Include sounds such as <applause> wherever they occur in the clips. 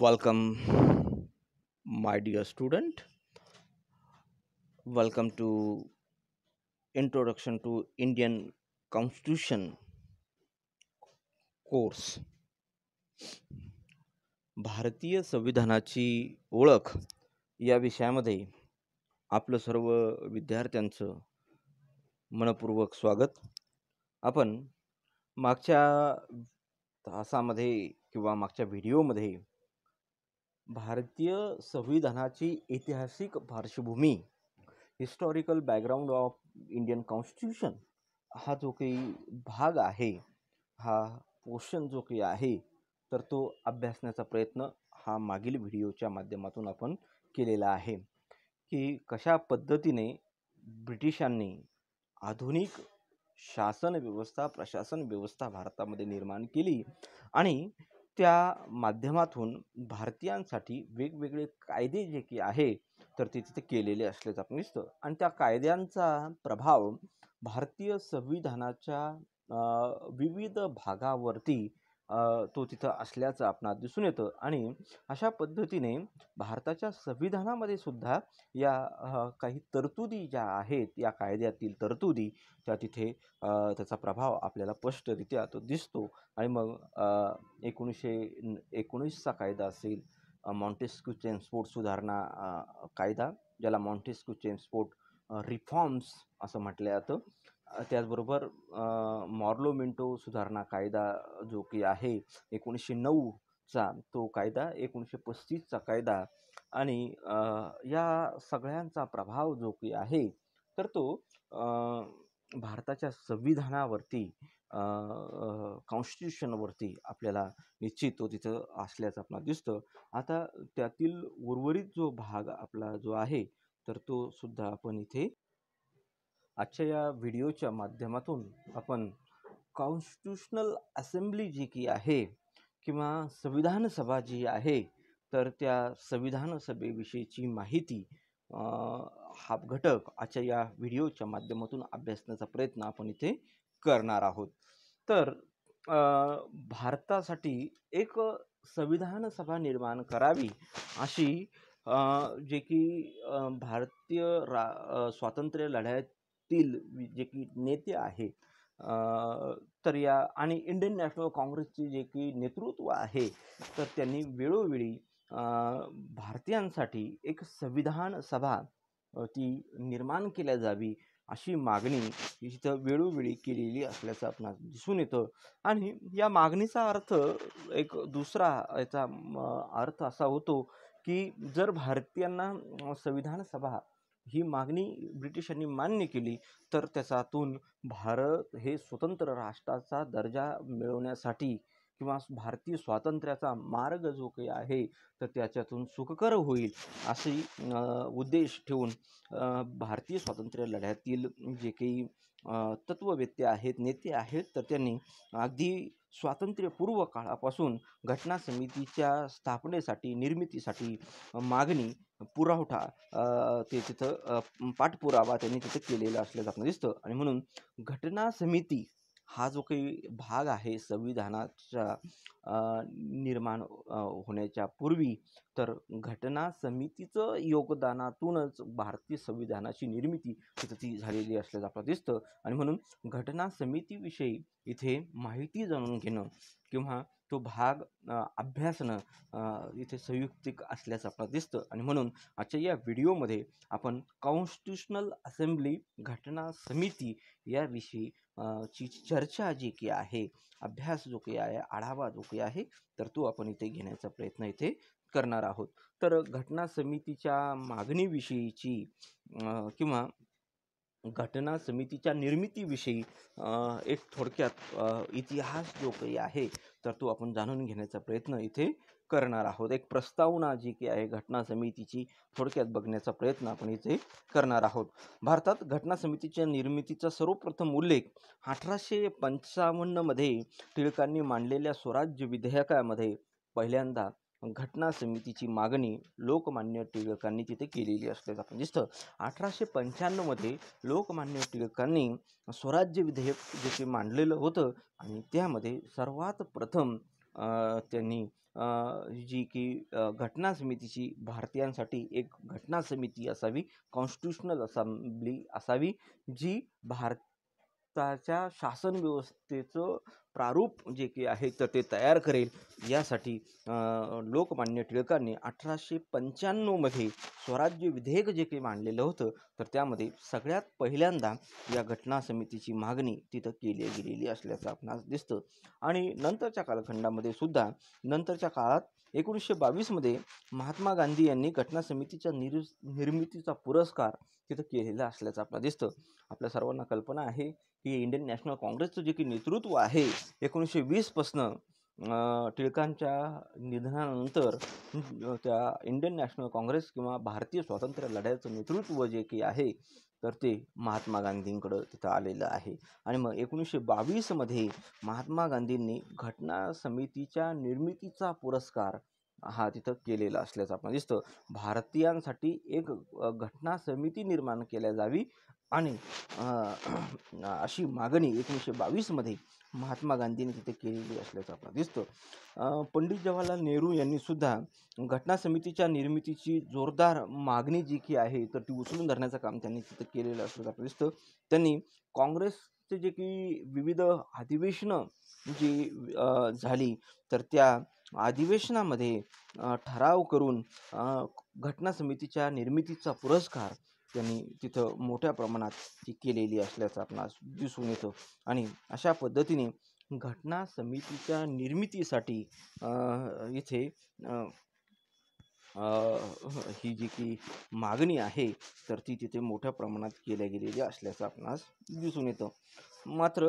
welcome my dear student welcome to introduction to Indian constitution course भारतीय संविधानाची ओळख या विषयामध्ये आपलं सर्व विद्यार्थ्यांचं मनपूर्वक स्वागत आपण मागच्या तासामध्ये किंवा मागच्या व्हिडिओमध्ये भारतीय संविधानाची ऐतिहासिक पार्श्वभूमी historical background of Indian constitution हा जो काही भाग आहे हा पोर्शन जो काही आहे तर तो अभ्यासण्याचा प्रयत्न हा मागील व्हिडिओच्या माध्यमातून आपण केलेला आहे की कशा पद्धतीने ब्रिटिशांनी आधुनिक शासन व्यवस्था प्रशासन व्यवस्था भारतामध्ये निर्माण केली आणि त्या माध्यमातून भारतीयांसाठी वेगवेगळे कायदे जे की आहे तर ते तिथे केलेले असल्याचं आपण दिसतं आणि त्या कायद्यांचा प्रभाव भारतीय संविधानाच्या विविध भागावरती तो तिथं असल्याचं आपणास दिसून येतं आणि अशा पद्धतीने भारताच्या संविधानामध्ये सुद्धा या काही तरतुदी ज्या आहेत या कायद्यातील तरतुदी त्या तिथे त्याचा प्रभाव आपल्याला स्पष्टरित्या तो दिसतो आणि मग एकोणीसशे एकोणीसचा कायदा असेल मॉन्टेस्क्यू चेम्सपोर्ट सुधारणा कायदा ज्याला मॉन्टेस्क्यू चेम्सपोर्ट रिफॉर्म्स असं म्हटलं जातं त्याचबरोबर मॉर्लो सुधारणा कायदा जो की आहे एकोणीसशे नऊचा तो कायदा एकोणीसशे पस्तीसचा कायदा आणि या सगळ्यांचा प्रभाव जो की आहे तर तो भारताच्या संविधानावरती कॉन्स्टिट्यूशनवरती आपल्याला निश्चित तो तिथं असल्याचं आपल्याला दिसतं आता त्यातील उर्वरित जो भाग आपला जो आहे तर तो सुद्धा आपण इथे आजच्या या व्हिडिओच्या माध्यमातून आपण कॉन्स्टिट्युशनल असेंब्ली जी की आहे किंवा संविधान सभा जी आहे तर त्या संविधान सभेविषयीची माहिती हा घटक आजच्या या व्हिडिओच्या माध्यमातून अभ्यासण्याचा प्रयत्न आपण इथे करणार आहोत तर भारतासाठी एक संविधान सभा निर्माण करावी अशी जे की भारतीय रा स्वातंत्र्य लढ्यात असतील जे की नेते आहे तर या आणि इंडियन नॅशनल काँग्रेसचे जे की नेतृत्व आहे तर त्यांनी वेळोवेळी भारतीयांसाठी एक संविधान सभा ती निर्माण केल्या जावी अशी मागणी तिथं वेळोवेळी केलेली असल्याचं आपण दिसून येतं आणि या मागणीचा अर्थ एक दुसरा याचा अर्थ असा होतो की जर भारतीयांना संविधान सभा ही मागणी ब्रिटिशांनी मान्य केली तर त्याच्यातून भारत हे स्वतंत्र राष्ट्राचा दर्जा मिळवण्यासाठी किंवा भारतीय स्वातंत्र्याचा मार्ग जो काही आहे तर त्याच्यातून सुखकर होईल असे उद्देश ठेवून भारतीय स्वातंत्र्य लढ्यातील जे काही तत्ववेत्ते आहेत नेते आहेत तर त्यांनी अगदी स्वातंत्र्यपूर्व काळापासून घटना समितीच्या स्थापनेसाठी निर्मितीसाठी मागणी पुरवठा ते तिथं पाठपुरावा त्यांनी तिथं केलेला असल्याचं आपल्याला दिसतं आणि म्हणून घटना समिती हा जो काही भाग आहे संविधानाच्या निर्माण होण्याच्या पूर्वी तर घटना समितीचं योगदानातूनच भारतीय संविधानाची निर्मिती ती झालेली असल्याचं आपल्याला दिसतं आणि म्हणून घटना समितीविषयी इथे माहिती जाणून घेणं किंवा तो भाग अभ्यासणं इथे संयुक्तिक असल्याचं आपल्याला दिसतं आणि म्हणून आजच्या या व्हिडिओमध्ये आपण कॉन्स्टिट्युशनल असेंब्ली घटना समिती याविषयी ची चर्चा जी की आहे अभ्यास जो काही आहे आढावा जो काही आहे तर तो आपण इथे घेण्याचा प्रयत्न इथे करणार आहोत तर घटना समितीच्या मागणीविषयीची किंवा घटना समितीच्या निर्मितीविषयी एक थोडक्यात इतिहास जो काही आहे तर तो आपण जाणून घेण्याचा प्रयत्न इथे करणार आहोत एक प्रस्तावना जी की आहे घटना समितीची थोडक्यात बघण्याचा प्रयत्न आपण इथे करणार आहोत भारतात घटना समितीच्या निर्मितीचा सर्वप्रथम उल्लेख अठराशे पंचावन्नमध्ये टिळकांनी मांडलेल्या स्वराज्य विधेयकामध्ये पहिल्यांदा घटना समितीची मागणी लोकमान्य टिळकांनी तिथे केलेली असल्याचं आपण दिसतं अठराशे पंच्याण्णवमध्ये लोकमान्य टिळकांनी स्वराज्य विधेयक जे ते मांडलेलं होतं आणि त्यामध्ये सर्वात प्रथम त्यांनी जी की घटना समितीची भारतीयांसाठी एक घटना समिती असावी कॉन्स्टिट्युशनल असेंब्ली असावी जी भारत भारताच्या शासन व्यवस्थेचं प्रारूप जे की आहे तर ते तयार करेल यासाठी लोकमान्य टिळकांनी अठराशे पंच्याण्णवमध्ये स्वराज्य विधेयक जे काही मांडलेलं होतं तर त्यामध्ये सगळ्यात पहिल्यांदा या घटना समितीची मागणी तिथं केली गेलेली असल्याचं आपणास दिसतं आणि नंतरच्या कालखंडामध्ये सुद्धा नंतरच्या काळात एकोणीसशे बावीसमध्ये महात्मा गांधी यांनी घटना समितीच्या निरु निर्मितीचा पुरस्कार तिथं केलेला असल्याचं आपल्याला दिसतं आपल्या सर्वांना कल्पना आहे की इंडियन नॅशनल काँग्रेसचं जे की नेतृत्व आहे एकोणीसशे वीसपासनं टिळकांच्या निधनानंतर त्या इंडियन नॅशनल काँग्रेस किंवा भारतीय स्वातंत्र्य लढ्याचं नेतृत्व जे की आहे तर ते महात्मा गांधींकडं तिथं आलेलं आहे आणि मग एकोणीसशे बावीसमध्ये महात्मा गांधींनी घटना समितीच्या निर्मितीचा पुरस्कार हा तिथं केलेला असल्याचं आपण दिसतं भारतीयांसाठी एक घटना समिती निर्माण केल्या जावी आणि <clears throat> अशी मागणी एकोणीसशे बावीसमध्ये महात्मा गांधींनी तिथे केलेली असल्याचं आपल्याला दिसतं पंडित जवाहरलाल नेहरू यांनीसुद्धा घटना समितीच्या निर्मितीची जोरदार मागणी जी की आहे तर ती उचलून धरण्याचं काम त्यांनी तिथं केलेलं असल्याचं आपल्याला दिसतं त्यांनी काँग्रेसचे जे की विविध अधिवेशनं जी झाली तर त्या अधिवेशनामध्ये ठराव करून घटना समितीच्या निर्मितीचा पुरस्कार त्यांनी तिथं मोठ्या प्रमाणात ती केलेली असल्याचं आपणास दिसून येतं आणि अशा पद्धतीने घटना समितीच्या निर्मितीसाठी इथे ही जी की मागणी आहे तर ती तिथे मोठ्या प्रमाणात केल्या गेलेली असल्याचं आपणास दिसून येतं मात्र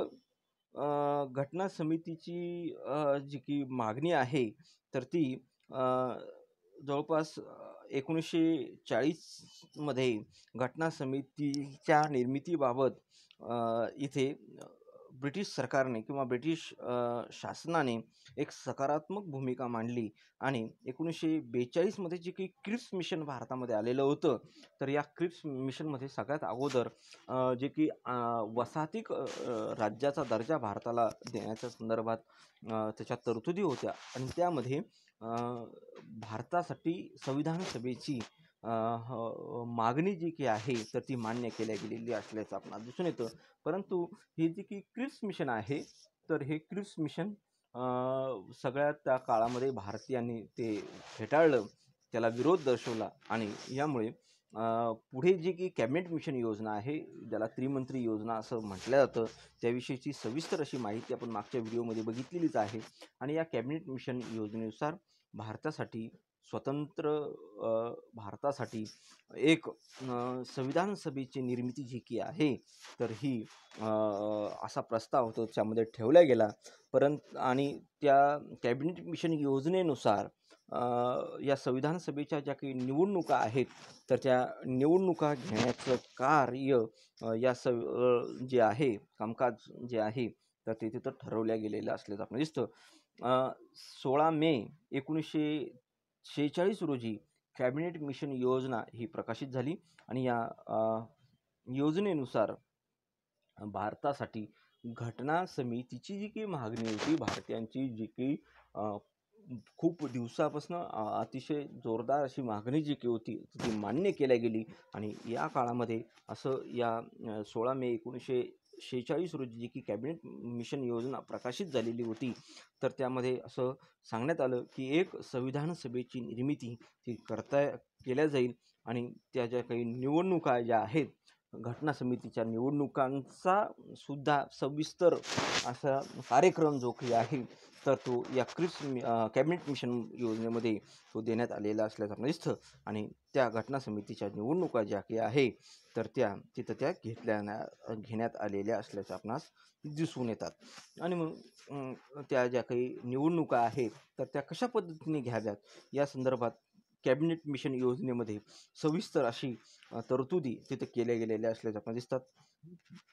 घटना समितीची जी की मागणी आहे तर ती जवळपास एकोणीसशे चाळीसमध्ये घटना समितीच्या निर्मितीबाबत इथे ब्रिटिश सरकारने किंवा ब्रिटिश शासनाने एक सकारात्मक भूमिका मांडली आणि एकोणीसशे बेचाळीसमध्ये जे काही क्रिप्स मिशन भारतामध्ये आलेलं होतं तर या क्रिप्स मिशनमध्ये सगळ्यात अगोदर जे की वसाहतिक राज्याचा दर्जा भारताला देण्याच्या संदर्भात त्याच्या तरतुदी होत्या आणि त्यामध्ये भारतासाठी संविधान सभेची मागणी जी की आहे तर ती मान्य केल्या गेलेली असल्याचं आपण दिसून येतं परंतु हे जे की क्रिप्स मिशन आहे तर हे क्रिप्स मिशन सगळ्या त्या काळामध्ये भारतीयांनी ते फेटाळलं त्याला विरोध दर्शवला आणि यामुळे पुढे जी की कॅबिनेट मिशन योजना आहे ज्याला त्रिमंत्री योजना असं म्हटलं जातं त्याविषयीची सविस्तर अशी माहिती आपण मागच्या व्हिडिओमध्ये बघितलेलीच आहे आणि या कॅबिनेट मिशन योजनेनुसार भारतासाठी स्वतंत्र भारतासाठी एक संविधान सभेची निर्मिती जी की आहे तर ही असा प्रस्ताव होतो त्यामध्ये ठेवला गेला परंतु आणि त्या कॅबिनेट मिशन योजनेनुसार या संविधान सभेच्या ज्या काही निवडणुका आहेत तर त्या निवडणुका घेण्याचं कार्य या स जे आहे कामकाज जे आहे तर ते तिथं ठरवल्या गेलेलं असल्याचं आपण दिसतं सोळा मे एकोणीसशे शेहेचाळीस रोजी कॅबिनेट मिशन योजना ही प्रकाशित झाली आणि या योजनेनुसार भारतासाठी घटना समितीची जी काही मागणी होती भारतीयांची जी काही खूप दिवसापासून अतिशय जोरदार अशी मागणी जी केली होती ती मान्य केल्या गेली आणि या काळामध्ये असं या सोळा मे एकोणीसशे शेहेचाळीस रोजी जी की कॅबिनेट मिशन योजना प्रकाशित झालेली होती तर त्यामध्ये असं सांगण्यात आलं की एक संविधान सभेची निर्मिती ती करता केल्या जाईल आणि त्या ज्या काही निवडणुका ज्या आहेत घटना समितीच्या निवडणुकांचा सुद्धा सविस्तर असा कार्यक्रम जो काही आहे तर तो या क्रिस कॅबिनेट मिशन योजनेमध्ये तो देण्यात आलेला असल्याचं आपण दिसतं आणि त्या घटना समितीच्या निवडणुका ज्या काही आहे तर त्या तिथं त्या घेतल्या घेण्यात आलेल्या असल्याचं आपणास दिसून येतात आणि मग त्या ज्या काही निवडणुका आहेत तर त्या कशा पद्धतीने घ्याव्यात या संदर्भात कॅबिनेट मिशन योजनेमध्ये सविस्तर अशी तरतुदी तिथं केल्या गेलेल्या असल्याचं आपल्याला दिसतात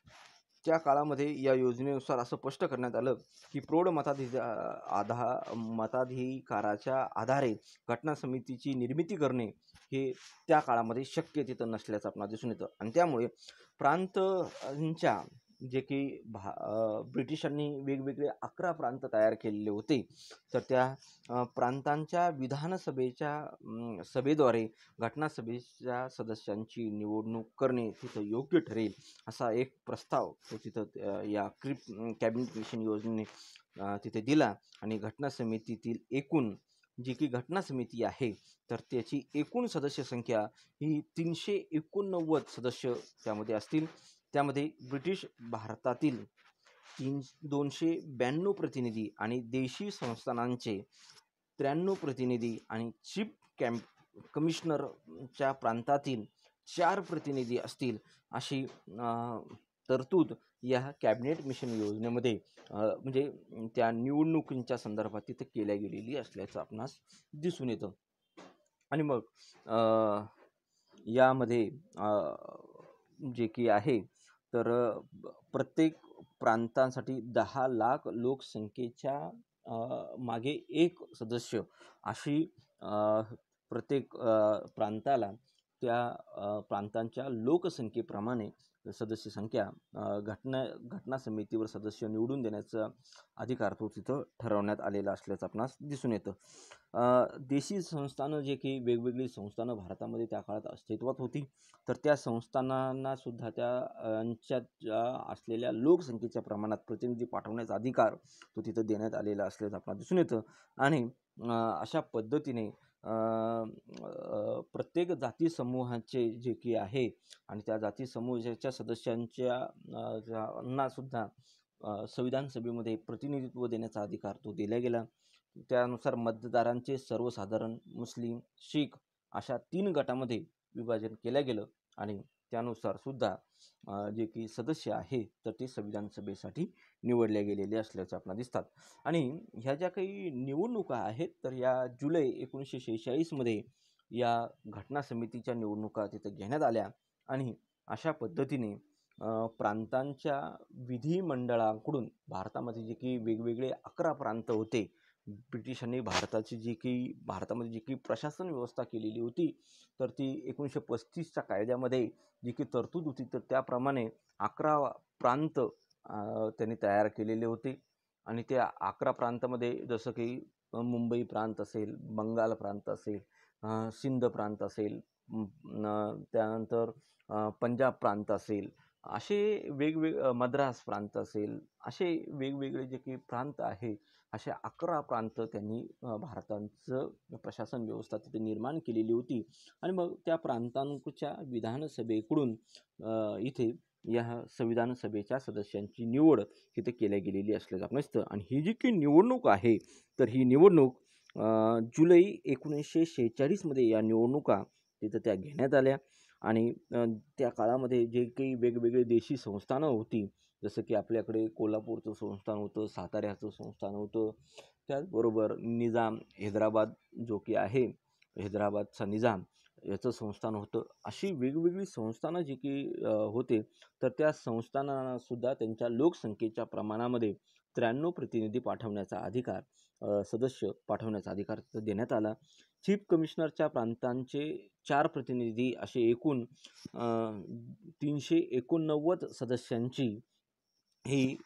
त्या काळामध्ये या योजनेनुसार असं स्पष्ट करण्यात आलं की प्रौढ मताधी आधा मताधिकाराच्या आधारे घटना समितीची निर्मिती करणे हे त्या काळामध्ये शक्य तिथं नसल्याचं आपण दिसून येतं आणि त्यामुळे प्रांतांच्या जे की भा ब्रिटिशांनी वेगवेगळे अकरा प्रांत तयार केलेले होते तर त्या प्रांतांच्या विधानसभेच्या सभेद्वारे घटनासभेच्या सदस्यांची निवडणूक करणे तिथं योग्य ठरेल असा एक प्रस्ताव तो तिथं या क्रिप कॅबिनेट मिशन योजनेने तिथे दिला आणि घटना समितीतील एकूण जी की घटना समिती आहे तर त्याची एकूण सदस्य संख्या ही तीनशे एकोणनव्वद सदस्य त्यामध्ये असतील त्यामध्ये ब्रिटिश भारतातील तीन दोनशे ब्याण्णव प्रतिनिधी आणि देशी संस्थानांचे त्र्याण्णव प्रतिनिधी आणि चीफ कॅम्प कमिशनरच्या प्रांतातील चार प्रतिनिधी असतील अशी तरतूद या कॅबिनेट मिशन योजनेमध्ये म्हणजे त्या निवडणुकींच्या संदर्भात तिथं केल्या गेलेली असल्याचं आपणास दिसून येतं आणि मग यामध्ये जे की आहे तर प्रत्येक प्रांतांसाठी दहा लाख लोकसंख्येच्या मागे एक सदस्य अशी प्रत्येक प्रांताला त्या प्रांतांच्या लोकसंख्येप्रमाणे सदस्य संख्या घटना घटना समितीवर सदस्य निवडून देण्याचा अधिकार तो तिथं ठरवण्यात आलेला असल्याचं आपणास दिसून येतं देशी संस्थानं जे की वेगवेगळी संस्थानं भारतामध्ये त्या काळात अस्तित्वात होती तर त्या सुद्धा त्यांच्या असलेल्या लोकसंख्येच्या प्रमाणात प्रतिनिधी पाठवण्याचा अधिकार तो तिथं देण्यात आलेला असल्याचं आपणास दिसून येतं आणि अशा पद्धतीने प्रत्येक जाती समूहाचे जे की आहे आणि त्या जाती समूहाच्या सदस्यांच्या सुद्धा संविधान सभेमध्ये प्रतिनिधित्व देण्याचा अधिकार तो दिला गेला त्यानुसार मतदारांचे सर्वसाधारण मुस्लिम शीख अशा तीन गटामध्ये विभाजन केलं गेलं आणि त्यानुसार सुद्धा जे की सदस्य आहे तर ते संविधान सभेसाठी निवडले गेलेले असल्याचं आपल्याला दिसतात आणि ह्या ज्या काही निवडणुका आहेत तर या जुलै एकोणीसशे शेहेचाळीसमध्ये या घटना समितीच्या निवडणुका तिथं घेण्यात आल्या आणि अशा पद्धतीने प्रांतांच्या विधिमंडळाकडून भारतामध्ये जे की वेगवेगळे अकरा प्रांत होते ब्रिटिशांनी भारताची जी की भारतामध्ये जी की प्रशासन व्यवस्था केलेली होती तर ती एकोणीसशे पस्तीसच्या कायद्यामध्ये जी की तरतूद होती तर त्याप्रमाणे अकरा प्रांत त्यांनी तयार केलेले होते आणि त्या अकरा प्रांतामध्ये जसं की मुंबई प्रांत असेल बंगाल प्रांत असेल सिंध प्रांत असेल त्यानंतर पंजाब प्रांत असेल असे वेगवेग मद्रास प्रांत असेल असे वेगवेगळे जे काही प्रांत आहे असे अकरा प्रांत त्यांनी भारतांचं प्रशासन व्यवस्था तिथे निर्माण केलेली होती आणि मग त्या प्रांतांच्या विधानसभेकडून इथे या संविधान सभेच्या सदस्यांची निवड तिथे केल्या गेलेली असल्याचं आपण दिसतं आणि ही जी की निवडणूक आहे तर ही निवडणूक जुलै एकोणीसशे शेहेचाळीसमध्ये या निवडणुका तिथं त्या घेण्यात आल्या आणि त्या काळामध्ये जे काही वेगवेगळे देशी संस्थानं होती जसं की आपल्याकडे कोल्हापूरचं संस्थान होतं साताऱ्याचं संस्थान होतं त्याचबरोबर निजाम हैदराबाद जो की आहे हैदराबादचा निजाम याचं संस्थान होतं अशी वेगवेगळी संस्थानं जी की होते तर त्या संस्थानासुद्धा त्यांच्या लोकसंख्येच्या प्रमाणामध्ये त्र्याण्णव प्रतिनिधी पाठवण्याचा अधिकार सदस्य पाठवण्याचा अधिकार देण्यात आला चीफ कमिशनरच्या प्रांतांचे चार प्रतिनिधी असे एकूण तीनशे एकोणनव्वद सदस्यांची ही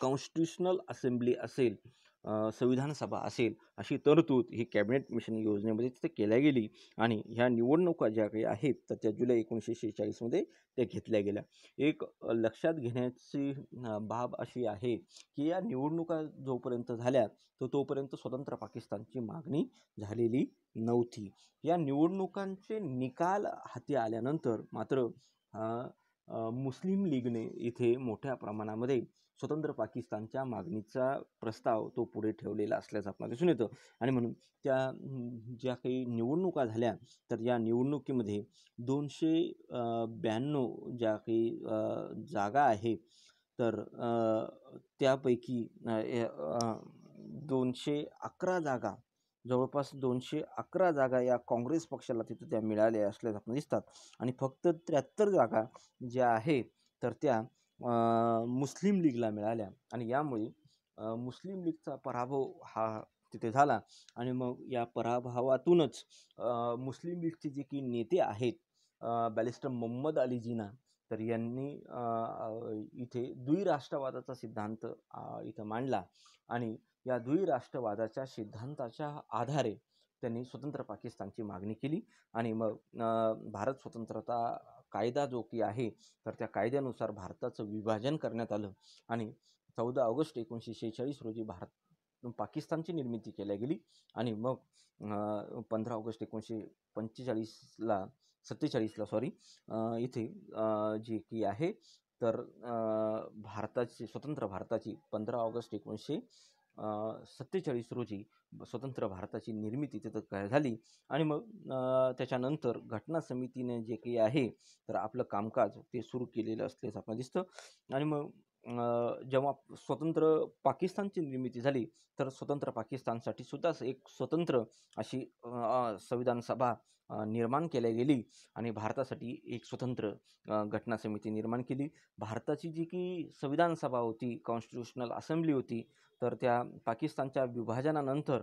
कॉन्स्टिट्युशनल असेंब्ली असेल संविधान सभा असेल अशी तरतूद ही कॅबिनेट मिशन योजनेमध्ये तिथे केल्या गेली आणि ह्या निवडणुका ज्या काही आहेत तर त्या जुलै एकोणीसशे शेहेचाळीसमध्ये त्या घेतल्या गेल्या एक लक्षात घेण्याची बाब अशी आहे की या निवडणुका जोपर्यंत झाल्या तर तोपर्यंत स्वतंत्र पाकिस्तानची मागणी झालेली नव्हती या निवडणुकांचे निकाल हाती आल्यानंतर मात्र मुस्लिम लीगने इथे मोठ्या प्रमाणामध्ये स्वतंत्र पाकिस्तानच्या मागणीचा प्रस्ताव तो पुढे ठेवलेला असल्याचं आपल्याला दिसून येतं आणि म्हणून त्या ज्या काही निवडणुका झाल्या तर या निवडणुकीमध्ये दोनशे ब्याण्णव ज्या काही जागा आहे तर त्यापैकी दोनशे अकरा जागा जवळपास दोनशे अकरा जागा या काँग्रेस पक्षाला तिथं त्या मिळाल्या असल्याचं आपण दिसतात आणि फक्त त्र्याहत्तर जागा ज्या आहे तर त्या मुस्लिम लीगला मिळाल्या आणि यामुळे मुस्लिम लीगचा पराभव हा तिथे झाला आणि मग या पराभवातूनच मुस्लिम लीगचे जे की नेते आहेत बॅलिस्टर मोहम्मद अली जिना तर यांनी इथे द्विराष्ट्रवादाचा सिद्धांत इथं मांडला आणि या राष्ट्रवादाच्या सिद्धांताच्या आधारे त्यांनी स्वतंत्र पाकिस्तानची मागणी केली आणि मग भारत स्वतंत्रता कायदा जो की आहे तर त्या कायद्यानुसार भारताचं विभाजन करण्यात आलं आणि चौदा ऑगस्ट एकोणीसशे शेहेचाळीस रोजी भारत पाकिस्तानची निर्मिती केल्या गेली आणि मग पंधरा ऑगस्ट एकोणीसशे पंचेचाळीसला सत्तेचाळीसला सॉरी इथे जे की आहे तर भारताची स्वतंत्र भारताची पंधरा ऑगस्ट एकोणीसशे सत्तेचाळीस रोजी स्वतंत्र भारताची निर्मिती तिथं झाली आणि मग त्याच्यानंतर घटना समितीने जे काही आहे तर आपलं कामकाज ते सुरू केलेलं असल्याचं आपल्याला दिसतं आणि मग जेव्हा स्वतंत्र पाकिस्तानची निर्मिती झाली तर स्वतंत्र पाकिस्तानसाठी सुद्धा एक स्वतंत्र अशी संविधान सभा निर्माण केल्या गेली आणि भारतासाठी एक स्वतंत्र घटना समिती निर्माण केली भारताची जी की संविधान सभा होती कॉन्स्टिट्युशनल असेंब्ली होती तर त्या पाकिस्तानच्या विभाजनानंतर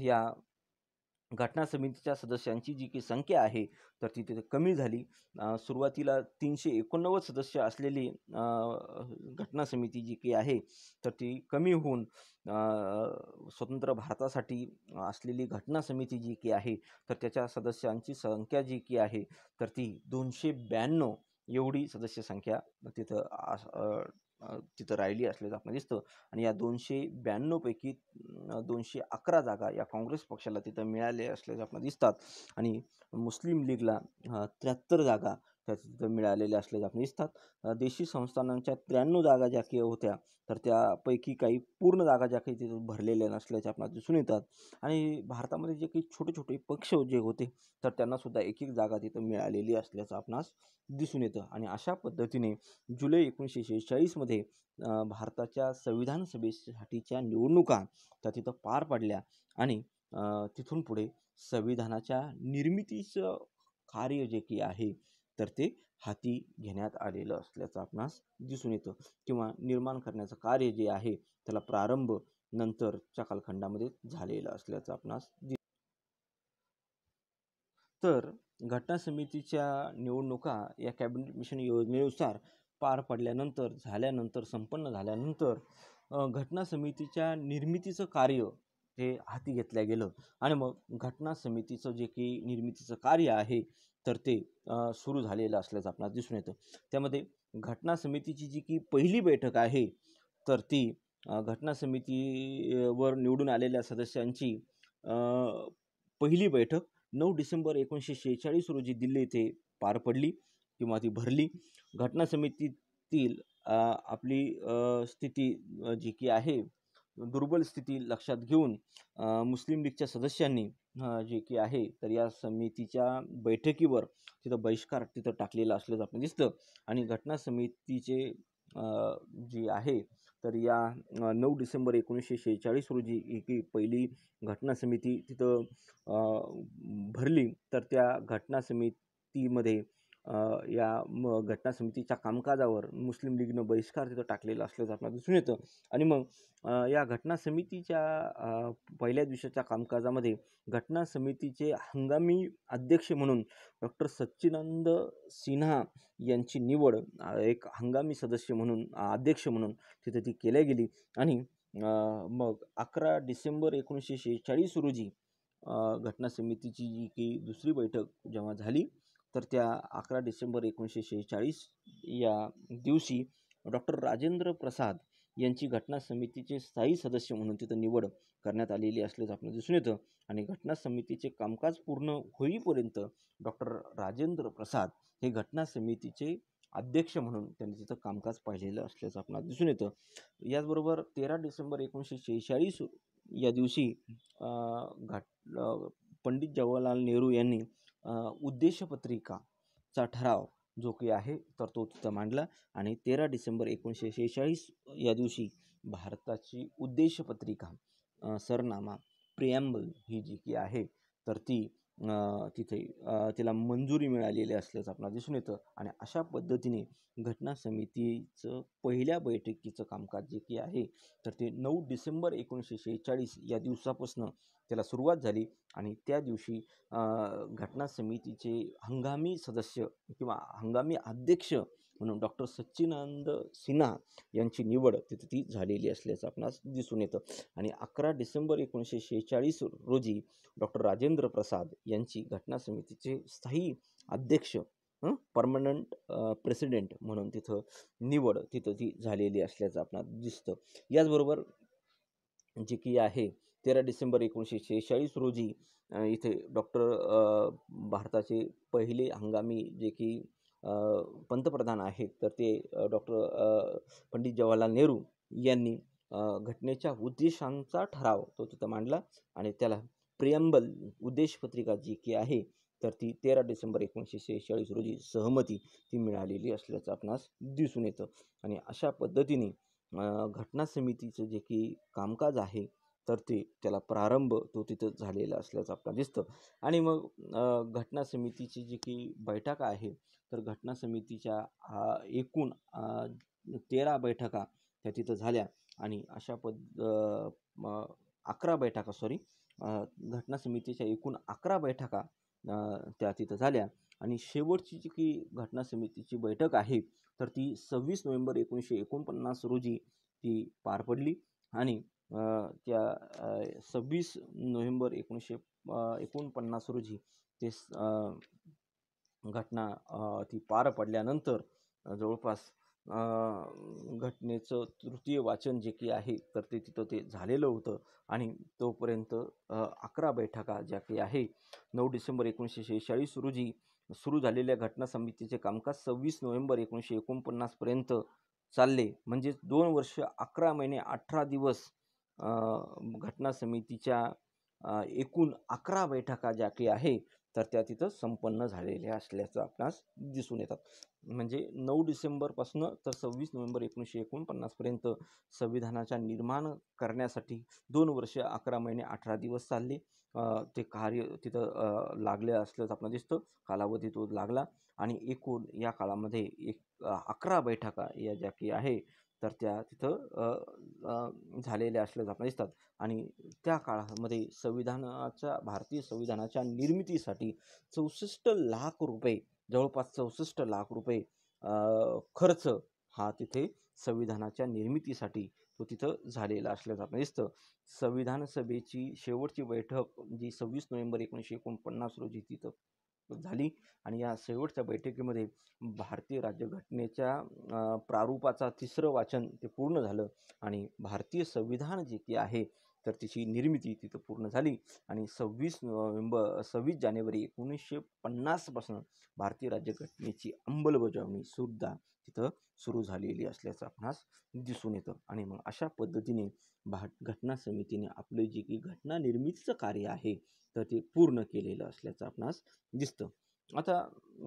या घटना समितीच्या सदस्यांची जी की संख्या आहे तर ती तिथे कमी झाली सुरुवातीला तीनशे एकोणनव्वद सदस्य असलेली घटना समिती जी की आहे तर ती कमी होऊन स्वतंत्र भारतासाठी असलेली घटना समिती जी की आहे तर त्याच्या सदस्यांची संख्या जी की आहे तर ती दोनशे ब्याण्णव एवढी सदस्य संख्या तिथं तिथं राहिली असल्याचं आपल्याला दिसतं आणि या दोनशे ब्याण्णवपैकी दोनशे अकरा जागा या काँग्रेस पक्षाला तिथं मिळाले असल्याचं आपल्याला दिसतात आणि मुस्लिम लीगला त्र्याहत्तर जागा त्या तिथं मिळालेल्या आपण दिसतात देशी संस्थानांच्या त्र्याण्णव जागा ज्या की होत्या तर त्यापैकी काही पूर्ण जागा ज्या काही तिथं भरलेल्या नसल्याचे आपणास दिसून येतात आणि भारतामध्ये जे काही छोटे छोटे पक्ष जे होते तर त्यांनासुद्धा एक एक जागा तिथं मिळालेली असल्याचं आपणास दिसून येतं आणि अशा पद्धतीने जुलै एकोणीसशे शेहेचाळीसमध्ये भारताच्या संविधान सभेसाठीच्या निवडणुका त्या तिथं पार पडल्या आणि तिथून पुढे संविधानाच्या निर्मितीचं कार्य जे की आहे तर ते हाती घेण्यात आलेलं असल्याचं आपणास दिसून येतं किंवा निर्माण करण्याचं कार्य जे आहे त्याला प्रारंभ नंतरच्या कालखंडामध्ये झालेलं असल्याचं आपणास दिस तर घटना समितीच्या निवडणुका या कॅबिनेट मिशन योजनेनुसार पार पडल्यानंतर झाल्यानंतर संपन्न झाल्यानंतर घटना समितीच्या निर्मितीचं कार्य हे हाती घेतल्या गेलं आणि मग घटना समितीचं जे की निर्मितीचं कार्य आहे तर ते सुरू झालेलं असल्याचं आपल्याला दिसून येतं त्यामध्ये घटना समितीची जी की पहिली बैठक आहे तर ती घटना समितीवर निवडून आलेल्या सदस्यांची पहिली बैठक नऊ डिसेंबर एकोणीसशे शेहेचाळीस रोजी दिल्ली येथे पार पडली किंवा ती भरली घटना समितीतील आपली स्थिती जी की आहे दुर्बल स्थिती लक्षात घेऊन मुस्लिम लीगच्या सदस्यांनी जे की आहे तर या समितीच्या बैठकीवर तिथं बहिष्कार तिथं टाकलेला असल्याचं आपल्याला दिसतं आणि घटना समितीचे जी आहे तर या नऊ डिसेंबर एकोणीसशे शेहेचाळीस रोजी एकी पहिली घटना समिती तिथं भरली तर त्या घटना समितीमध्ये या म घटना समितीच्या कामकाजावर मुस्लिम लीगनं बहिष्कार तिथं टाकलेला असल्याचं आपल्याला दिसून येतं आणि मग या घटना समितीच्या पहिल्या दिवसाच्या कामकाजामध्ये घटना समितीचे हंगामी अध्यक्ष म्हणून डॉक्टर सच्चिदानंद सिन्हा यांची निवड एक हंगामी सदस्य म्हणून अध्यक्ष म्हणून तिथे ती केल्या गेली आणि मग अकरा डिसेंबर एकोणीसशे शेहेचाळीस रोजी घटना समितीची जी की दुसरी बैठक जेव्हा झाली तर त्या अकरा डिसेंबर एकोणीसशे शेहेचाळीस या दिवशी डॉक्टर राजेंद्र प्रसाद यांची घटना समितीचे स्थायी सदस्य म्हणून तिथं निवड करण्यात आलेली असल्याचं आपल्याला दिसून येतं आणि घटना समितीचे कामकाज पूर्ण होईपर्यंत डॉक्टर राजेंद्र प्रसाद हे घटना समितीचे अध्यक्ष म्हणून त्यांनी तिथं कामकाज पाहिलेलं असल्याचं आपल्याला दिसून येतं याचबरोबर तेरा डिसेंबर एकोणीसशे शेहेचाळीस या दिवशी घट पंडित जवाहरलाल नेहरू यांनी उद्देशपत्रिकाचा ठराव जो काही आहे तर तो तिथं मांडला आणि तेरा डिसेंबर एकोणीसशे शेहेचाळीस या दिवशी भारताची उद्देशपत्रिका सरनामा प्रियांबल ही जी की आहे तर ती तिथे तिला मंजुरी मिळालेली असल्याचं आपल्याला दिसून येतं आणि अशा पद्धतीने घटना समितीचं पहिल्या बैठकीचं कामकाज जे की आहे तर ते नऊ डिसेंबर एकोणीसशे शेहेचाळीस या दिवसापासून त्याला सुरुवात झाली आणि त्या दिवशी घटना समितीचे हंगामी सदस्य किंवा हंगामी अध्यक्ष म्हणून डॉक्टर सच्चिनानंद सिन्हा यांची निवड तिथे ती झालेली असल्याचं आपणास दिसून येतं आणि अकरा डिसेंबर एकोणीसशे शेहेचाळीस रोजी डॉक्टर राजेंद्र प्रसाद यांची घटना समितीचे स्थायी अध्यक्ष परमनंट प्रेसिडेंट म्हणून तिथं निवड तिथं ती झालेली असल्याचं आपणास दिसतं याचबरोबर जे की आहे तेरा डिसेंबर एकोणीसशे शेहेचाळीस रोजी इथे डॉक्टर भारताचे पहिले हंगामी जे की पंतप्रधान आहेत तर ते डॉक्टर पंडित जवाहरलाल नेहरू यांनी घटनेच्या उद्देशांचा ठराव तो तिथं मांडला आणि त्याला प्रियंबल उद्देशपत्रिका जी की आहे तर ती तेरा डिसेंबर एकोणीसशे शेहेचाळीस रोजी सहमती ती मिळालेली असल्याचं आपणास दिसून येतं आणि अशा पद्धतीने घटना समितीचं जे की कामकाज आहे तर ते त्याला प्रारंभ तो तिथं झालेला असल्याचं आपल्याला दिसतं आणि मग घटना समितीची जी की बैठक आहे तर घटना समितीच्या एकूण तेरा बैठका त्या तिथं झाल्या आणि अशा पद अकरा बैठका सॉरी घटना समितीच्या एकूण अकरा बैठका त्या तिथं झाल्या आणि शेवटची जी की घटना समितीची बैठक आहे तर ती सव्वीस नोव्हेंबर एकोणीसशे एकोणपन्नास रोजी ती पार पडली आणि त्या सव्वीस नोव्हेंबर एकोणीसशे एकोणपन्नास रोजी ते घटना ती पार पडल्यानंतर जवळपास घटनेचं तृतीय वाचन जे की आहे तर ते तिथं ते झालेलं होतं आणि तोपर्यंत अकरा बैठका ज्या काही आहे नऊ डिसेंबर एकोणीसशे शेहेचाळीस रोजी सुरू झालेल्या घटना समितीचे कामकाज सव्वीस नोव्हेंबर एकोणीसशे एकोणपन्नासपर्यंत चालले म्हणजेच दोन वर्ष अकरा महिने अठरा दिवस घटना समितीच्या एकूण अकरा बैठका ज्या काही आहे तर त्या तिथं संपन्न झालेल्या असल्याचं आपणास दिसून येतात म्हणजे नऊ डिसेंबरपासून तर सव्वीस नोव्हेंबर एकोणीसशे एकोणपन्नासपर्यंत संविधानाच्या निर्माण करण्यासाठी दोन वर्ष अकरा महिने अठरा दिवस चालले ते कार्य तिथं लागले असल्याचं आपल्याला दिसतं कालावधी तो लागला आणि एकूण या काळामध्ये एक अकरा बैठका या ज्या की आहे तर त्या तिथं झालेल्या असल्या आपल्याला दिसतात आणि त्या काळामध्ये संविधानाच्या भारतीय संविधानाच्या निर्मितीसाठी चौसष्ट लाख रुपये जवळपास चौसष्ट लाख रुपये खर्च हा तिथे संविधानाच्या निर्मितीसाठी तो तिथं झालेला असल्या आपल्याला दिसतं संविधान सभेची शेवटची बैठक जी सव्वीस नोव्हेंबर एकोणीसशे एकोणपन्नास रोजी तिथं झाली आणि या शेवटच्या बैठकीमध्ये भारतीय राज्यघटनेच्या प्रारूपाचा तिसरं वाचन ते पूर्ण झालं आणि भारतीय संविधान जे की आहे तर तिची निर्मिती तिथं पूर्ण झाली आणि सव्वीस नोव्हेंबर सव्वीस जानेवारी एकोणीसशे पन्नासपासून भारतीय राज्यघटनेची अंमलबजावणी सुद्धा तिथं सुरू झालेली असल्याचं आपणास दिसून येतं आणि मग अशा पद्धतीने भा घटना समितीने आपलं जे की घटना निर्मितीचं कार्य आहे तर ते पूर्ण केलेलं असल्याचं आपणास दिसतं आता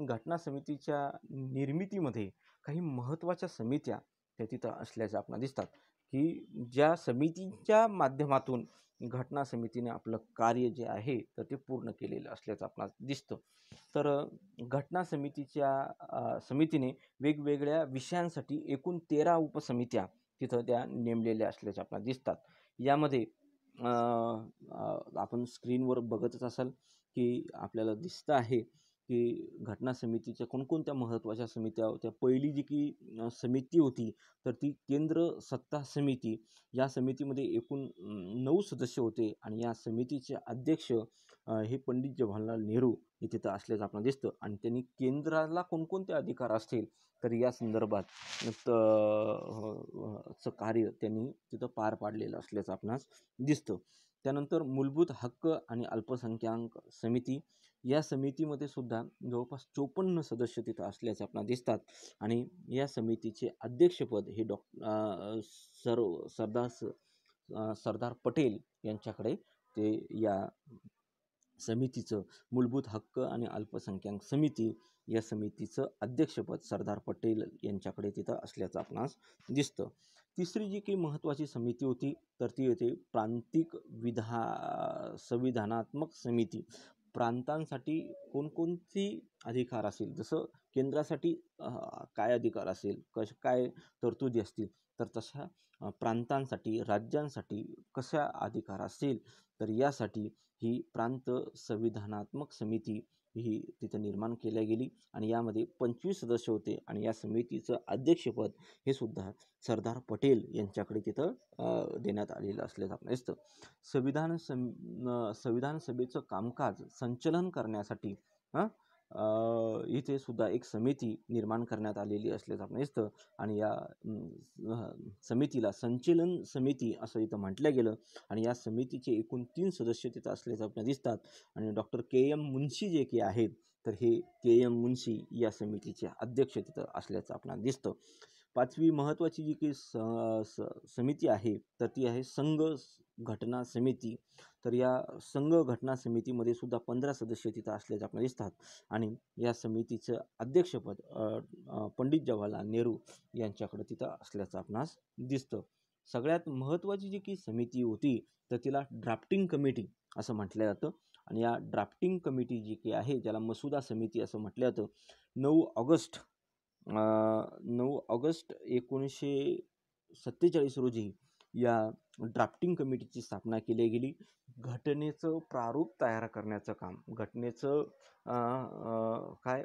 घटना समितीच्या निर्मितीमध्ये काही महत्त्वाच्या समित्या त्या तिथं असल्याचं आपणास दिसतात की ज्या समितीच्या माध्यमातून घटना समितीने आपलं कार्य जे आहे तर ते पूर्ण केलेलं असल्याचं आपणास दिसतं तर घटना समितीच्या समितीने वेगवेगळ्या विषयांसाठी एकूण तेरा उपसमित्या तिथं त्या नेमलेल्या असल्याचे आपल्याला दिसतात यामध्ये आपण स्क्रीनवर बघतच असाल की आपल्याला दिसतं आहे की घटना समितीच्या कोणकोणत्या महत्त्वाच्या समित्या होत्या पहिली जी की समिती होती तर ती केंद्र सत्ता समिती या समितीमध्ये एकूण नऊ सदस्य होते आणि या समितीचे अध्यक्ष हे पंडित जवाहरलाल नेहरू हे तिथं असल्याचं आपल्याला दिसतं आणि त्यांनी केंद्राला कोणकोणते अधिकार असतील तर या संदर्भात कार्य त्यांनी तिथं पार पाडलेलं असल्याचं आपणास दिसतं त्यानंतर मूलभूत हक्क आणि अल्पसंख्याक समिती या समितीमध्ये सुद्धा जवळपास चोपन्न सदस्य तिथं असल्याचे आपल्याला दिसतात आणि या समितीचे अध्यक्षपद हे डॉ सर सरदार सरदार पटेल यांच्याकडे ते या समितीचं मूलभूत हक्क आणि अल्पसंख्याक समिती या समितीचं अध्यक्षपद सरदार पटेल यांच्याकडे तिथं असल्याचं आपणास दिसतं तिसरी जी काही महत्त्वाची समिती होती तर ती येते प्रांतिक विधा संविधानात्मक समिती प्रांतांसाठी कोणकोणती अधिकार असेल जसं केंद्रासाठी काय अधिकार असेल कश काय तरतुदी असतील तर तशा प्रांतांसाठी राज्यांसाठी कशा अधिकार असेल तर यासाठी ही प्रांत संविधानात्मक समिती ही तिथं निर्माण केल्या गेली आणि यामध्ये पंचवीस सदस्य होते आणि या समितीचं अध्यक्षपद हे सुद्धा सरदार पटेल यांच्याकडे तिथं देण्यात आलेलं असल्याचं आपण दिसतं संविधान सं संविधान सभेचं कामकाज संचलन करण्यासाठी इथे सुद्धा एक समिती निर्माण करण्यात आलेली असल्याचं आपल्याला दिसतं आणि या समितीला संचलन समिती असं इथं म्हटलं गेलं आणि या समितीचे एकूण तीन सदस्य तिथं असल्याचं आपल्याला दिसतात आणि डॉक्टर के एम मुन्शी जे की आहेत तर हे के एम मुन्शी या समितीचे अध्यक्ष तिथं असल्याचं आपल्याला दिसतं पाचवी महत्त्वाची जी की स समिती आहे तर ती आहे संघ घटना समिती तर या संघ घटना समितीमध्ये सुद्धा पंधरा सदस्य तिथं असल्याचे आपल्याला दिसतात आणि या समितीचं अध्यक्षपद पंडित जवाहरलाल नेहरू यांच्याकडे तिथं असल्याचं आपणास दिसतं सगळ्यात महत्त्वाची जी की समिती होती तर तिला ड्राफ्टिंग कमिटी असं म्हटलं जातं आणि या ड्राफ्टिंग कमिटी जी की आहे ज्याला मसुदा समिती असं म्हटलं जातं नऊ ऑगस्ट नऊ ऑगस्ट एकोणीसशे सत्तेचाळीस रोजी या ड्राफ्टिंग कमिटीची स्थापना केली गेली घटनेचं प्रारूप तयार करण्याचं काम घटनेचं काय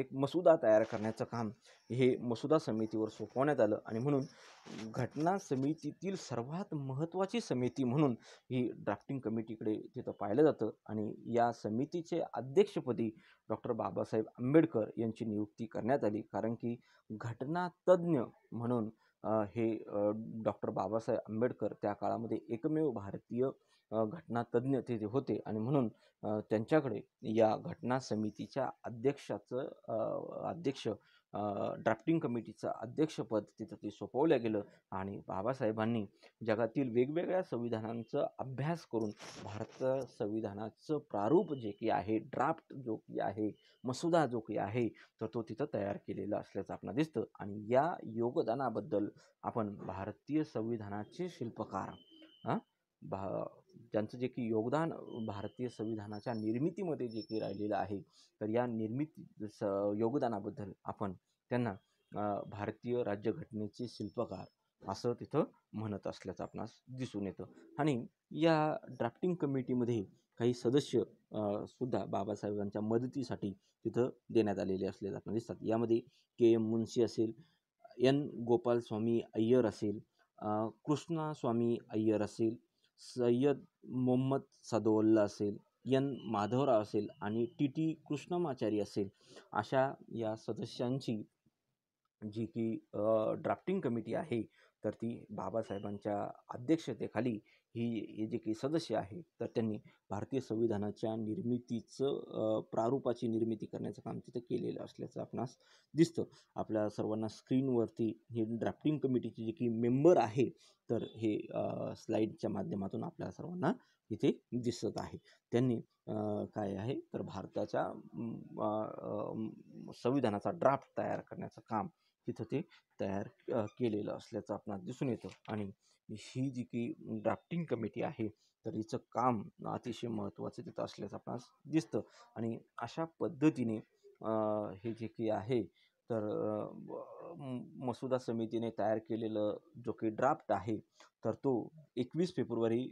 एक मसुदा तयार करण्याचं काम हे मसुदा समितीवर सोपवण्यात आलं आणि म्हणून घटना समितीतील सर्वात महत्त्वाची समिती म्हणून ही ड्राफ्टिंग कमिटीकडे तिथं पाहिलं जातं आणि या समितीचे अध्यक्षपदी डॉक्टर बाबासाहेब आंबेडकर यांची नियुक्ती करण्यात आली कारण की घटना तज्ज्ञ म्हणून हे डॉक्टर बाबासाहेब आंबेडकर त्या काळामध्ये एकमेव भारतीय घटनातज्ञ ते होते आणि म्हणून त्यांच्याकडे या घटना समितीच्या अध्यक्षाचं अध्यक्ष ड्राफ्टिंग कमिटीचं अध्यक्षपद तिथं ते सोपवलं गेलं आणि बाबासाहेबांनी जगातील वेगवेगळ्या संविधानांचा अभ्यास करून भारताचं संविधानाचं प्रारूप जे की आहे ड्राफ्ट जो की आहे मसुदा जो की आहे तर तो तिथं तयार केलेला असल्याचं आपल्याला दिसतं आणि या योगदानाबद्दल आपण भारतीय संविधानाचे शिल्पकार भा ज्यांचं जे की योगदान भारतीय संविधानाच्या निर्मितीमध्ये जे की राहिलेलं आहे तर या निर्मिती स योगदानाबद्दल आपण त्यांना भारतीय राज्यघटनेचे शिल्पकार असं तिथं म्हणत असल्याचं आपणास दिसून येतं आणि या ड्राफ्टिंग कमिटीमध्ये काही सदस्य सुद्धा बाबासाहेबांच्या मदतीसाठी तिथं देण्यात आलेले असल्याचं आपण दिसतात यामध्ये के एम मुन्शी असेल एन गोपालस्वामी अय्यर असेल कृष्णास्वामी अय्यर असेल सय्यद मोहम्मद सदोल्ला असेल यन माधवराव असेल आणि टी टी कृष्णमाचारी असेल अशा या सदस्यांची जी की ड्राफ्टिंग कमिटी आहे तर ती बाबासाहेबांच्या अध्यक्षतेखाली ही हे जे काही सदस्य आहे तर त्यांनी भारतीय संविधानाच्या निर्मितीचं प्रारूपाची निर्मिती करण्याचं काम तिथं केलेलं असल्याचं आपणास दिसतं आपल्या सर्वांना स्क्रीनवरती हे ड्राफ्टिंग कमिटीची जे की मेंबर आहे तर हे स्लाईडच्या माध्यमातून आपल्या सर्वांना इथे दिसत आहे त्यांनी काय आहे तर भारताच्या संविधानाचा ड्राफ्ट तयार करण्याचं काम तिथं ते तयार केलेलं असल्याचं आपणास दिसून येतं आणि ही जी की ड्राफ्टिंग कमिटी आहे तर हिचं काम अतिशय महत्त्वाचं तिथं असल्याचं आपणास दिसतं आणि अशा पद्धतीने हे जे की आहे तर मसुदा समितीने तयार केलेलं जो की ड्राफ्ट आहे तर तो एकवीस फेब्रुवारी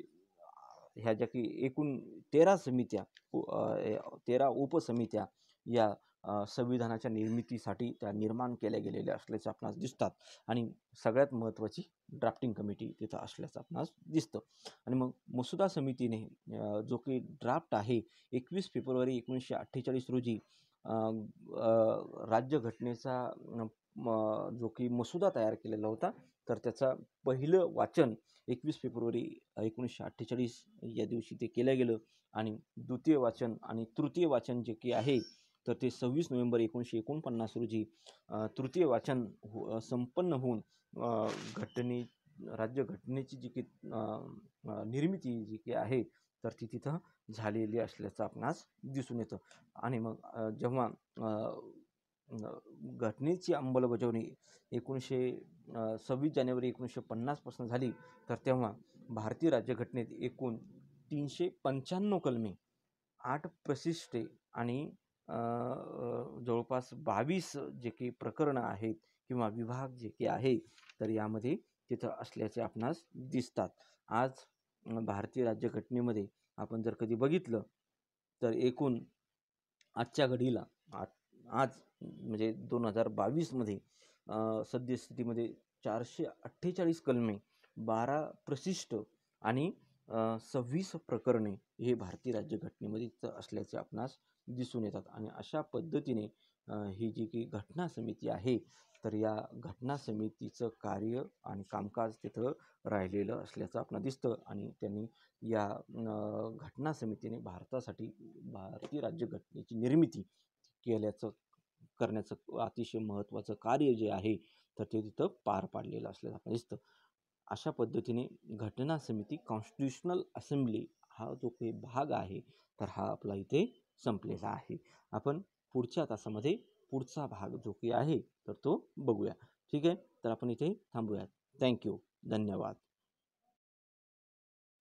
ह्या ज्या की एकूण तेरा समित्या तेरा उपसमित्या या संविधानाच्या निर्मितीसाठी त्या निर्माण केल्या गेलेल्या असल्याचं आपणास दिसतात आणि सगळ्यात महत्त्वाची ड्राफ्टिंग कमिटी तिथं असल्याचं आपणास दिसतं आणि मग मसुदा समितीने जो की ड्राफ्ट आहे एकवीस फेब्रुवारी एकोणीसशे अठ्ठेचाळीस रोजी राज्यघटनेचा जो की मसुदा तयार केलेला होता तर त्याचा पहिलं वाचन एकवीस फेब्रुवारी एकोणीसशे अठ्ठेचाळीस या दिवशी ते केलं गेलं आणि द्वितीय वाचन आणि तृतीय वाचन जे की आहे तर ते सव्वीस नोव्हेंबर एकोणीसशे एकोणपन्नास रोजी तृतीय वाचन हो संपन्न होऊन घटने राज्यघटनेची जी की निर्मिती जी की आहे तर ती तिथं झालेली असल्याचं आपणास दिसून येतं आणि मग जेव्हा घटनेची अंमलबजावणी एकोणीसशे सव्वीस जानेवारी एकोणीसशे पन्नासपासून झाली तर तेव्हा भारतीय राज्यघटनेत एकूण तीनशे पंच्याण्णव कलमे आठ प्रशिष्टे आणि जवळपास बावीस जे काही प्रकरणं आहेत किंवा विभाग जे काही आहेत तर यामध्ये तिथं असल्याचे आपणास दिसतात आज भारतीय राज्यघटनेमध्ये आपण जर कधी बघितलं तर एकूण आजच्या घडीला आज म्हणजे दोन हजार बावीसमध्ये सद्यस्थितीमध्ये चारशे अठ्ठेचाळीस कलमे बारा प्रशिष्ट आणि सव्वीस प्रकरणे हे भारतीय राज्यघटनेमध्ये असल्याचे आपणास दिसून येतात आणि अशा पद्धतीने ही जी की घटना समिती आहे तर या घटना समितीचं कार्य आणि कामकाज तिथं राहिलेलं असल्याचं आपल्याला दिसतं आणि त्यांनी या घटना समितीने भारतासाठी भारतीय राज्यघटनेची निर्मिती केल्याचं करण्याचं अतिशय महत्त्वाचं कार्य जे आहे तर ते तिथं पार पाडलेलं असल्याचं आपण दिसतं अशा पद्धतीने घटना समिती कॉन्स्टिट्युशनल असेंब्ली हा जो काही भाग आहे तर हा आपला इथे संपलेला आहे आपण पुढच्या तासामध्ये पुढचा भाग जो की आहे तर तो बघूया ठीक आहे तर आपण इथे थांबूयात थँक्यू धन्यवाद